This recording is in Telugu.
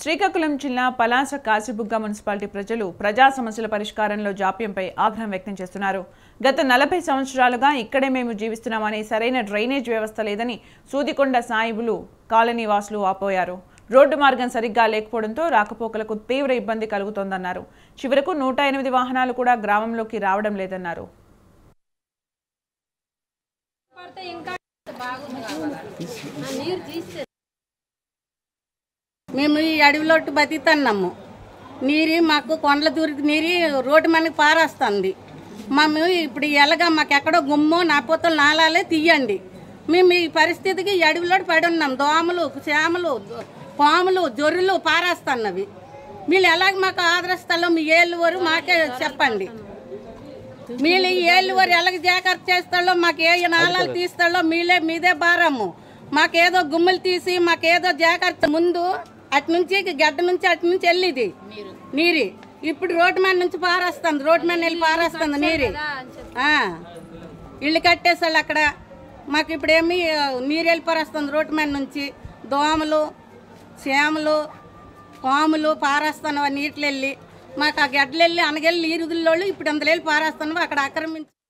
శ్రీకాకుళం జిల్లా పలాస కాశీబుగ్గ మున్సిపాలిటీ ప్రజలు ప్రజా సమస్యల పరిష్కారంలో జాప్యంపై ఆగ్రహం వ్యక్తం చేస్తున్నారు గత నలభై సంవత్సరాలుగా ఇక్కడే మేము జీవిస్తున్నామని సరైన డ్రైనేజ్ వ్యవస్థ లేదని సూదికొండ సాయిబులు కాలనీ వాసులు ఆపోయారు రోడ్డు మార్గం సరిగ్గా లేకపోవడంతో రాకపోకలకు తీవ్ర ఇబ్బంది కలుగుతోందన్నారు చివరకు నూట ఎనిమిది వాహనాలు కూడా గ్రామంలోకి రావడం లేదన్నారు నీరు తీస్తే మేము ఈ అడవిలో బతికుతున్నాము నీరు మాకు కొండల దూరికి నీరు రోడ్డు మనకి పారేస్తుంది మేము ఇప్పుడు ఎలాగా మాకెక్కడో గుమ్మో నాపోతలు నాలాలే తీయండి మేము ఈ పరిస్థితికి అడవిలో పడి ఉన్నాం దోమలు చేమలు పాములు జొర్రులు పారేస్తున్నవి వీళ్ళు ఎలాగ మాకు ఆదరిస్తాలో మీ ఏళ్ళు వరకు మాకే చెప్పండి వీళ్ళు ఏళ్ళు వరకు ఎలాగ జాగ్రత్త చేస్తాడో మాకు ఏ నాళాలు తీస్తాడో మీలే మీదే భారము మాకేదో గుమ్ములు తీసి మాకేదో జాగ్రత్త ముందు అటు నుంచి గడ్డ నుంచి అటు నుంచి వెళ్ళిది నీరు ఇప్పుడు రోడ్డు మీద నుంచి పారేస్తుంది రోడ్డు మీద వెళ్ళి పారేస్తుంది నీరు ఇల్లు కట్టేసాడు అక్కడ మాకు ఇప్పుడేమి నీరు వెళ్ళి పారేస్తుంది రోడ్డు మీద నుంచి దోమలు చేమలు పాములు పారేస్తాను నీటిలో వెళ్ళి మాకు ఆ గడ్డలు వెళ్ళి అనగెళ్ళి నీరుదుల్లో ఇప్పుడు అందులో వెళ్ళి పారేస్తాను అక్కడ ఆక్రమించి